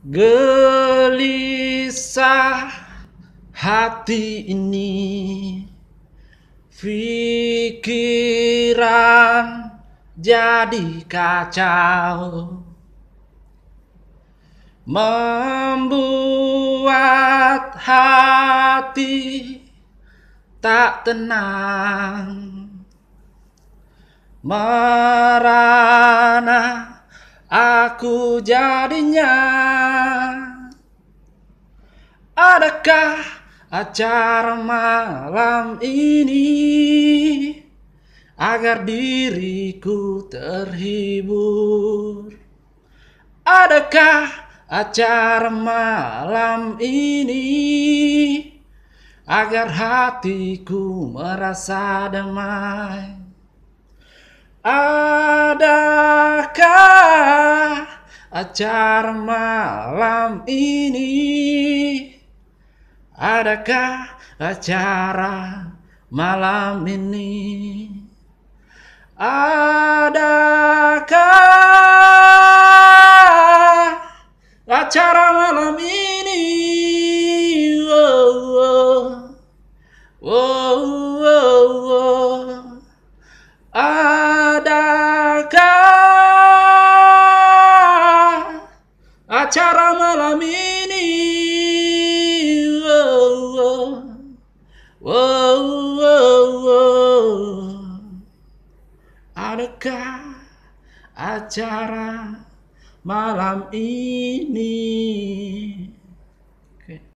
gelisah hati ini pikiran jadi kacau membuat hati tak tenang merana aku jadinya? Adakah acara malam ini agar diriku terhibur? Adakah acara malam ini agar hatiku merasa damai? acara malam ini? Adakah acara malam ini? Adakah acara malam ini? Oh, oh, oh. amini Adakah acara malam ini